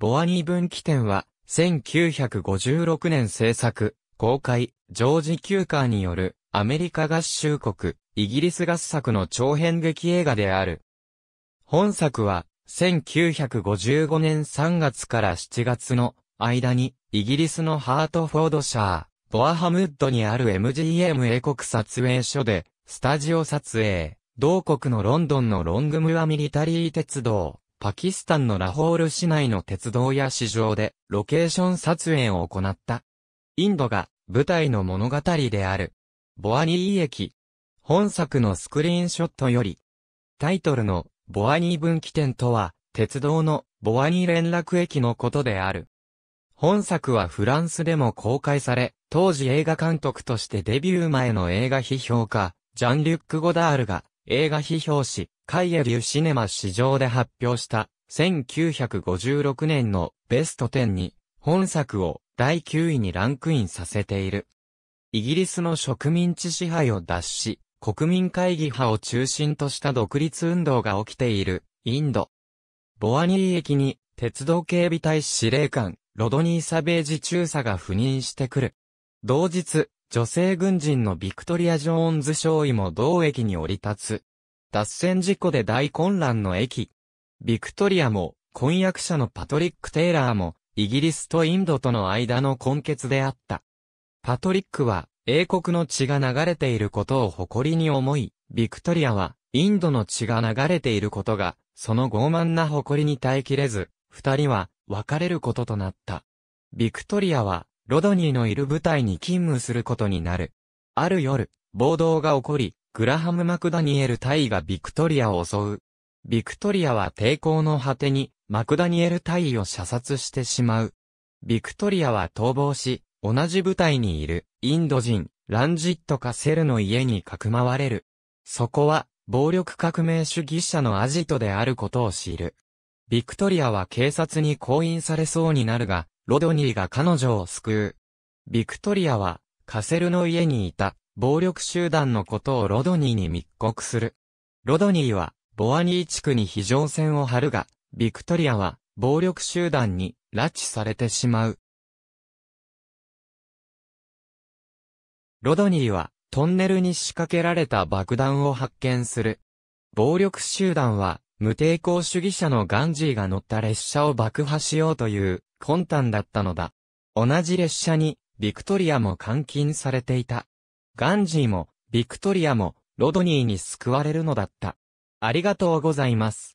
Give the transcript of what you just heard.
ボアニー分岐点は、1956年制作、公開、ジョージ・キューカーによる、アメリカ合衆国、イギリス合作の長編劇映画である。本作は、1955年3月から7月の間に、イギリスのハートフォードシャー、ボアハムッドにある MGM 英国撮影所で、スタジオ撮影、同国のロンドンのロングムアミリタリー鉄道、パキスタンのラホール市内の鉄道や市場でロケーション撮影を行った。インドが舞台の物語である。ボアニー駅。本作のスクリーンショットより、タイトルのボアニー分岐点とは、鉄道のボアニー連絡駅のことである。本作はフランスでも公開され、当時映画監督としてデビュー前の映画批評家、ジャン・リュック・ゴダールが、映画批評誌、カイエリュシネマ市場で発表した1956年のベスト10に本作を第9位にランクインさせている。イギリスの植民地支配を脱し、国民会議派を中心とした独立運動が起きている、インド。ボアニー駅に鉄道警備隊司令官、ロドニー・サベージ中佐が赴任してくる。同日、女性軍人のビクトリア・ジョーンズ少尉も同駅に降り立つ。脱線事故で大混乱の駅。ビクトリアも、婚約者のパトリック・テイラーも、イギリスとインドとの間の根結であった。パトリックは、英国の血が流れていることを誇りに思い、ビクトリアは、インドの血が流れていることが、その傲慢な誇りに耐えきれず、二人は、別れることとなった。ビクトリアは、ロドニーのいる部隊に勤務することになる。ある夜、暴動が起こり、グラハム・マクダニエル隊がビクトリアを襲う。ビクトリアは抵抗の果てに、マクダニエル隊を射殺してしまう。ビクトリアは逃亡し、同じ部隊にいる、インド人、ランジットカセルの家にかくまわれる。そこは、暴力革命主義者のアジトであることを知る。ビクトリアは警察に拘印されそうになるが、ロドニーが彼女を救う。ビクトリアは、カセルの家にいた、暴力集団のことをロドニーに密告する。ロドニーは、ボアニー地区に非常線を張るが、ビクトリアは、暴力集団に、拉致されてしまう。ロドニーは、トンネルに仕掛けられた爆弾を発見する。暴力集団は、無抵抗主義者のガンジーが乗った列車を爆破しようという魂胆だったのだ。同じ列車にビクトリアも監禁されていた。ガンジーもビクトリアもロドニーに救われるのだった。ありがとうございます。